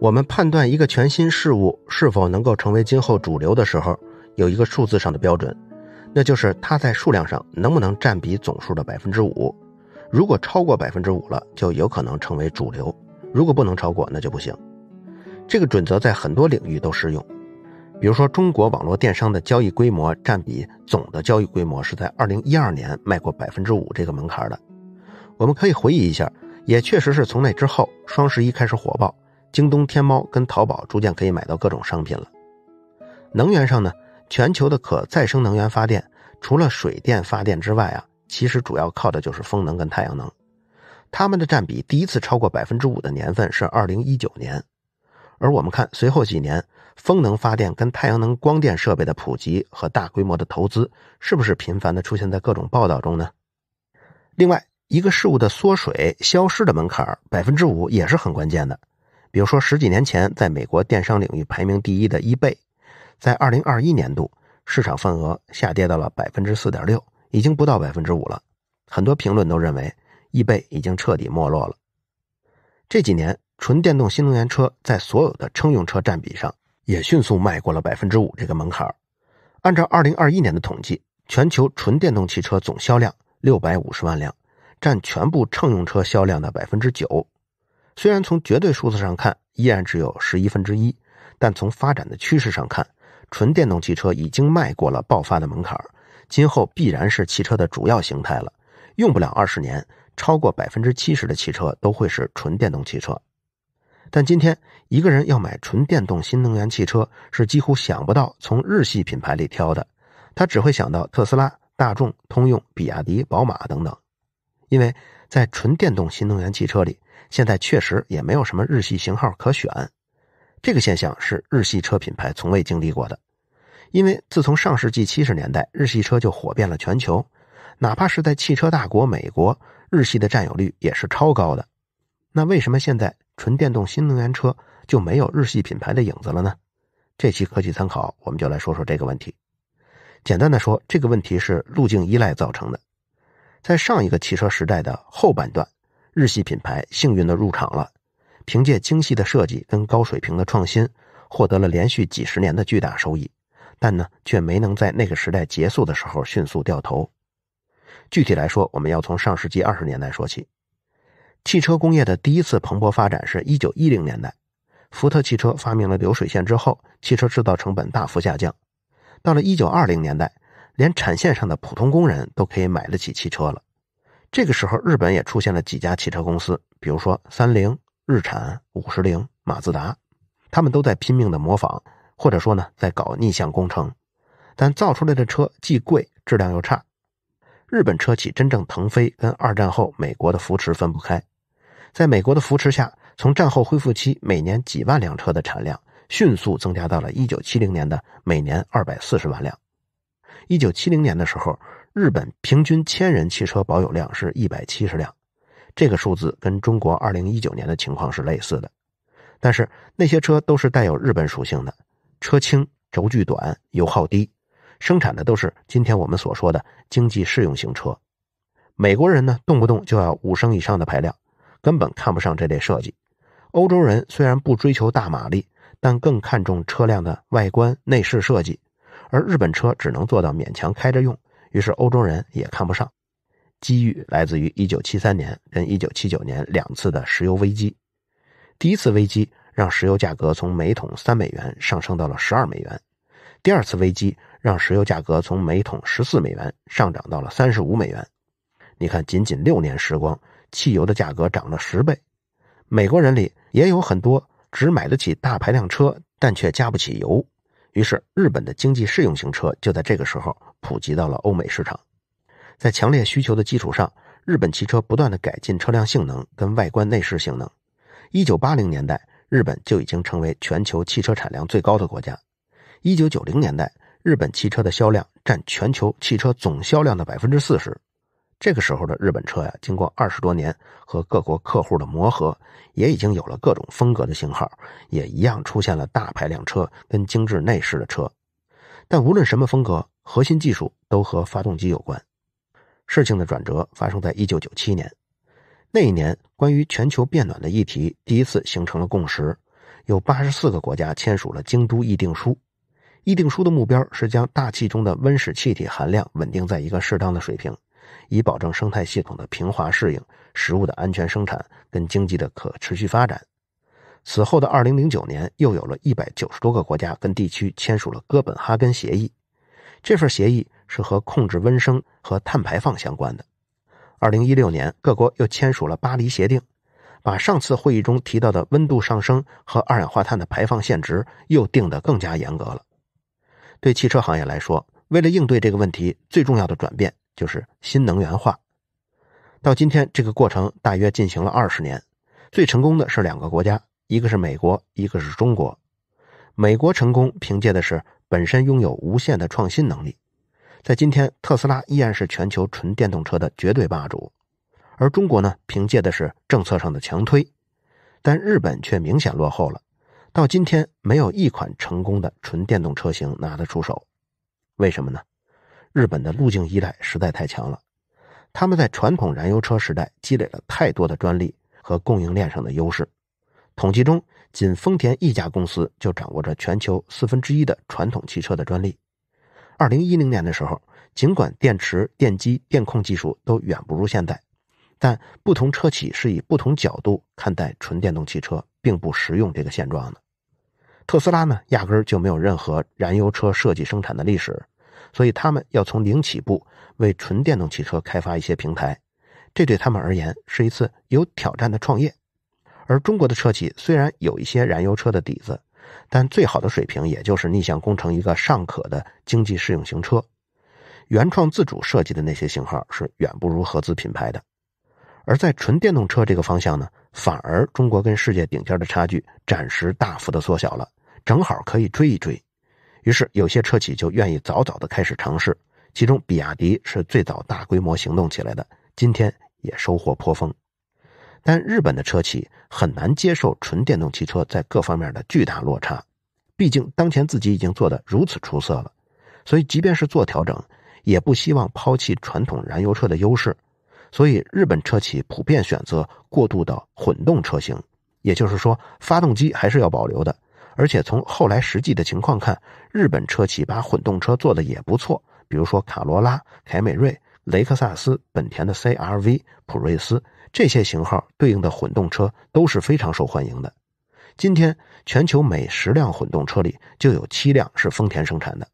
我们判断一个全新事物是否能够成为今后主流的时候，有一个数字上的标准，那就是它在数量上能不能占比总数的百分之五。如果超过百分之五了，就有可能成为主流；如果不能超过，那就不行。这个准则在很多领域都适用，比如说中国网络电商的交易规模占比总的交易规模是在二零一二年迈过百分之五这个门槛的。我们可以回忆一下，也确实是从那之后双十一开始火爆。京东、天猫跟淘宝逐渐可以买到各种商品了。能源上呢，全球的可再生能源发电除了水电发电之外啊，其实主要靠的就是风能跟太阳能。它们的占比第一次超过百分之五的年份是二零一九年。而我们看随后几年，风能发电跟太阳能光电设备的普及和大规模的投资，是不是频繁的出现在各种报道中呢？另外一个事物的缩水、消失的门槛百分之五也是很关键的。比如说，十几年前在美国电商领域排名第一的易贝，在二零二一年度市场份额下跌到了百分之四点六，已经不到百分之五了。很多评论都认为易贝已经彻底没落了。这几年，纯电动新能源车在所有的乘用车占比上也迅速迈过了百分之五这个门槛。按照二零二一年的统计，全球纯电动汽车总销量六百五十万辆，占全部乘用车销量的百分之九。虽然从绝对数字上看，依然只有十一分之一，但从发展的趋势上看，纯电动汽车已经迈过了爆发的门槛儿，今后必然是汽车的主要形态了。用不了二十年，超过百分之七十的汽车都会是纯电动汽车。但今天，一个人要买纯电动新能源汽车，是几乎想不到从日系品牌里挑的，他只会想到特斯拉、大众、通用、比亚迪、宝马等等，因为在纯电动新能源汽车里。现在确实也没有什么日系型号可选，这个现象是日系车品牌从未经历过的。因为自从上世纪七十年代，日系车就火遍了全球，哪怕是在汽车大国美国，日系的占有率也是超高的。那为什么现在纯电动新能源车就没有日系品牌的影子了呢？这期科技参考我们就来说说这个问题。简单的说，这个问题是路径依赖造成的。在上一个汽车时代的后半段。日系品牌幸运的入场了，凭借精细的设计跟高水平的创新，获得了连续几十年的巨大收益。但呢，却没能在那个时代结束的时候迅速掉头。具体来说，我们要从上世纪二十年代说起。汽车工业的第一次蓬勃发展是一九一零年代，福特汽车发明了流水线之后，汽车制造成本大幅下降。到了一九二零年代，连产线上的普通工人都可以买得起汽车了。这个时候，日本也出现了几家汽车公司，比如说三菱、日产、五十铃、马自达，他们都在拼命的模仿，或者说呢，在搞逆向工程，但造出来的车既贵，质量又差。日本车企真正腾飞，跟二战后美国的扶持分不开。在美国的扶持下，从战后恢复期每年几万辆车的产量，迅速增加到了一九七零年的每年二百四十万辆。一九七零年的时候。日本平均千人汽车保有量是一百七十辆，这个数字跟中国二零一九年的情况是类似的。但是那些车都是带有日本属性的，车轻、轴距短、油耗低，生产的都是今天我们所说的经济适用型车。美国人呢，动不动就要五升以上的排量，根本看不上这类设计。欧洲人虽然不追求大马力，但更看重车辆的外观内饰设计，而日本车只能做到勉强开着用。于是欧洲人也看不上。机遇来自于1973年跟1979年两次的石油危机。第一次危机让石油价格从每桶三美元上升到了十二美元；第二次危机让石油价格从每桶十四美元上涨到了三十五美元。你看，仅仅六年时光，汽油的价格涨了十倍。美国人里也有很多只买得起大排量车，但却加不起油。于是，日本的经济适用型车就在这个时候普及到了欧美市场。在强烈需求的基础上，日本汽车不断的改进车辆性能跟外观内饰性能。一九八零年代，日本就已经成为全球汽车产量最高的国家。一九九零年代，日本汽车的销量占全球汽车总销量的百分之四十。这个时候的日本车呀，经过二十多年和各国客户的磨合，也已经有了各种风格的型号，也一样出现了大排量车跟精致内饰的车。但无论什么风格，核心技术都和发动机有关。事情的转折发生在一九九七年，那一年关于全球变暖的议题第一次形成了共识，有八十四个国家签署了《京都议定书》。议定书的目标是将大气中的温室气体含量稳定在一个适当的水平。以保证生态系统的平滑适应、食物的安全生产跟经济的可持续发展。此后的二零零九年，又有了一百九十多个国家跟地区签署了哥本哈根协议。这份协议是和控制温升和碳排放相关的。二零一六年，各国又签署了巴黎协定，把上次会议中提到的温度上升和二氧化碳的排放限值又定得更加严格了。对汽车行业来说，为了应对这个问题，最重要的转变。就是新能源化，到今天这个过程大约进行了二十年。最成功的是两个国家，一个是美国，一个是中国。美国成功凭借的是本身拥有无限的创新能力，在今天特斯拉依然是全球纯电动车的绝对霸主。而中国呢，凭借的是政策上的强推，但日本却明显落后了。到今天没有一款成功的纯电动车型拿得出手，为什么呢？日本的路径依赖实在太强了，他们在传统燃油车时代积累了太多的专利和供应链上的优势。统计中，仅丰田一家公司就掌握着全球四分之一的传统汽车的专利。二零一零年的时候，尽管电池、电机、电控技术都远不如现在，但不同车企是以不同角度看待纯电动汽车并不实用这个现状的。特斯拉呢，压根儿就没有任何燃油车设计生产的历史。所以他们要从零起步为纯电动汽车开发一些平台，这对他们而言是一次有挑战的创业。而中国的车企虽然有一些燃油车的底子，但最好的水平也就是逆向工程一个尚可的经济适用型车，原创自主设计的那些型号是远不如合资品牌的。而在纯电动车这个方向呢，反而中国跟世界顶尖的差距暂时大幅的缩小了，正好可以追一追。于是，有些车企就愿意早早地开始尝试，其中比亚迪是最早大规模行动起来的，今天也收获颇丰。但日本的车企很难接受纯电动汽车在各方面的巨大落差，毕竟当前自己已经做得如此出色了，所以即便是做调整，也不希望抛弃传统燃油车的优势。所以，日本车企普遍选择过渡到混动车型，也就是说，发动机还是要保留的。而且从后来实际的情况看，日本车企把混动车做的也不错。比如说卡罗拉、凯美瑞、雷克萨斯、本田的 C R V、普锐斯这些型号对应的混动车都是非常受欢迎的。今天全球每十辆混动车里就有七辆是丰田生产的。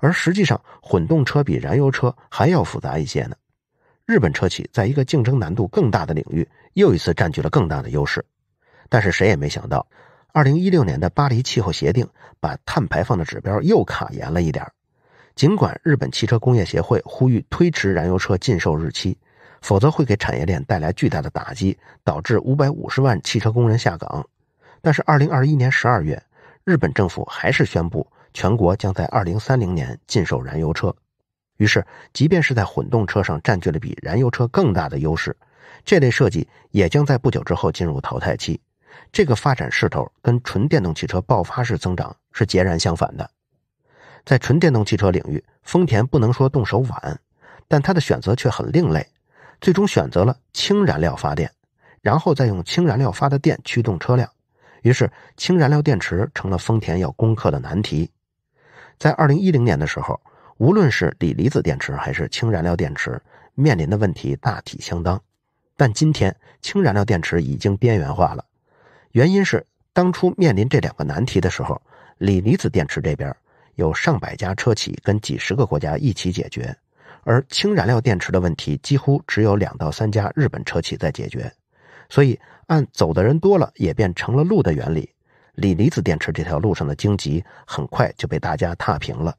而实际上，混动车比燃油车还要复杂一些呢。日本车企在一个竞争难度更大的领域，又一次占据了更大的优势。但是谁也没想到。二零一六年的巴黎气候协定把碳排放的指标又卡严了一点尽管日本汽车工业协会呼吁推迟燃油车禁售日期，否则会给产业链带来巨大的打击，导致五百五十万汽车工人下岗，但是二零二一年十二月，日本政府还是宣布全国将在二零三零年禁售燃油车。于是，即便是在混动车上占据了比燃油车更大的优势，这类设计也将在不久之后进入淘汰期。这个发展势头跟纯电动汽车爆发式增长是截然相反的。在纯电动汽车领域，丰田不能说动手晚，但它的选择却很另类，最终选择了氢燃料发电，然后再用氢燃料发的电驱动车辆。于是，氢燃料电池成了丰田要攻克的难题。在二零一零年的时候，无论是锂离子电池还是氢燃料电池，面临的问题大体相当。但今天，氢燃料电池已经边缘化了。原因是当初面临这两个难题的时候，锂离子电池这边有上百家车企跟几十个国家一起解决，而氢燃料电池的问题几乎只有两到三家日本车企在解决，所以按走的人多了也变成了路的原理，锂离子电池这条路上的荆棘很快就被大家踏平了，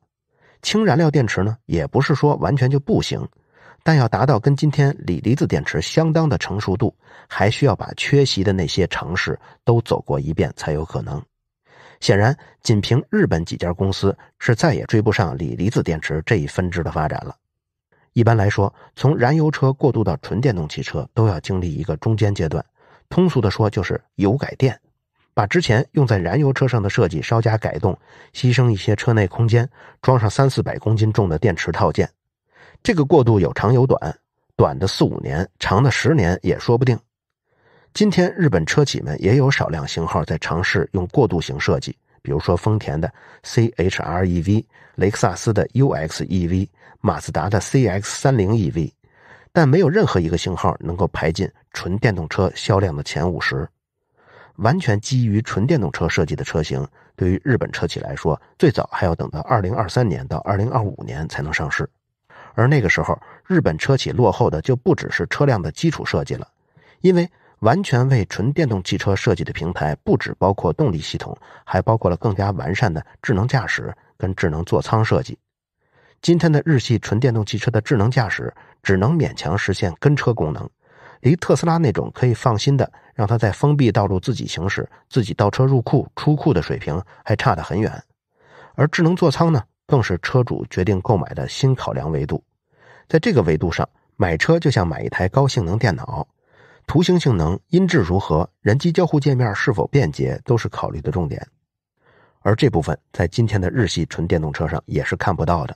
氢燃料电池呢也不是说完全就不行。但要达到跟今天锂离子电池相当的成熟度，还需要把缺席的那些城市都走过一遍才有可能。显然，仅凭日本几家公司是再也追不上锂离子电池这一分支的发展了。一般来说，从燃油车过渡到纯电动汽车，都要经历一个中间阶段。通俗的说，就是油改电，把之前用在燃油车上的设计稍加改动，牺牲一些车内空间，装上三四百公斤重的电池套件。这个过渡有长有短，短的四五年，长的十年也说不定。今天日本车企们也有少量型号在尝试用过渡型设计，比如说丰田的 C-HR EV、雷克萨斯的 UX EV、马自达的 CX-30 EV，但没有任何一个型号能够排进纯电动车销量的前五十。完全基于纯电动车设计的车型，对于日本车企来说，最早还要等到二零二三年到二零二五年才能上市。而那个时候，日本车企落后的就不只是车辆的基础设计了，因为完全为纯电动汽车设计的平台，不只包括动力系统，还包括了更加完善的智能驾驶跟智能座舱设计。今天的日系纯电动汽车的智能驾驶只能勉强实现跟车功能，离特斯拉那种可以放心的让它在封闭道路自己行驶、自己倒车入库、出库的水平还差得很远。而智能座舱呢？更是车主决定购买的新考量维度。在这个维度上，买车就像买一台高性能电脑，图形性能、音质如何、人机交互界面是否便捷，都是考虑的重点。而这部分在今天的日系纯电动车上也是看不到的。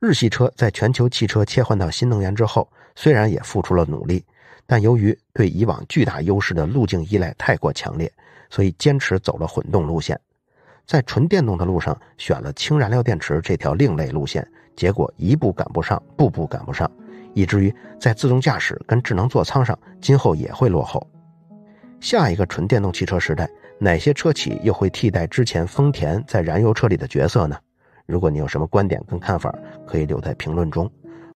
日系车在全球汽车切换到新能源之后，虽然也付出了努力，但由于对以往巨大优势的路径依赖太过强烈，所以坚持走了混动路线。在纯电动的路上选了氢燃料电池这条另类路线，结果一步赶不上，步步赶不上，以至于在自动驾驶跟智能座舱上，今后也会落后。下一个纯电动汽车时代，哪些车企又会替代之前丰田在燃油车里的角色呢？如果你有什么观点跟看法，可以留在评论中。